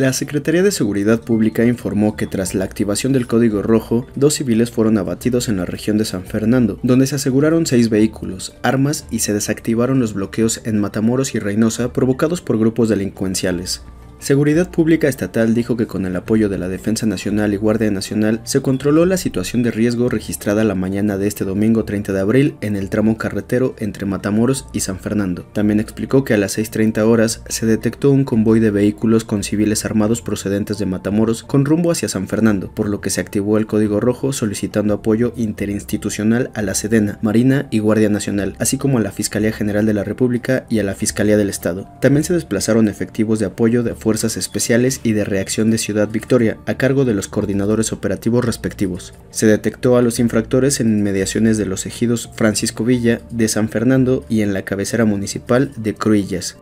La Secretaría de Seguridad Pública informó que tras la activación del Código Rojo, dos civiles fueron abatidos en la región de San Fernando, donde se aseguraron seis vehículos, armas y se desactivaron los bloqueos en Matamoros y Reynosa provocados por grupos delincuenciales. Seguridad Pública Estatal dijo que con el apoyo de la Defensa Nacional y Guardia Nacional se controló la situación de riesgo registrada la mañana de este domingo 30 de abril en el tramo carretero entre Matamoros y San Fernando. También explicó que a las 6.30 horas se detectó un convoy de vehículos con civiles armados procedentes de Matamoros con rumbo hacia San Fernando, por lo que se activó el código rojo solicitando apoyo interinstitucional a la Sedena, Marina y Guardia Nacional, así como a la Fiscalía General de la República y a la Fiscalía del Estado. También se desplazaron efectivos de apoyo de Fuerzas Especiales y de Reacción de Ciudad Victoria, a cargo de los coordinadores operativos respectivos. Se detectó a los infractores en inmediaciones de los ejidos Francisco Villa, de San Fernando y en la cabecera municipal de Cruillas.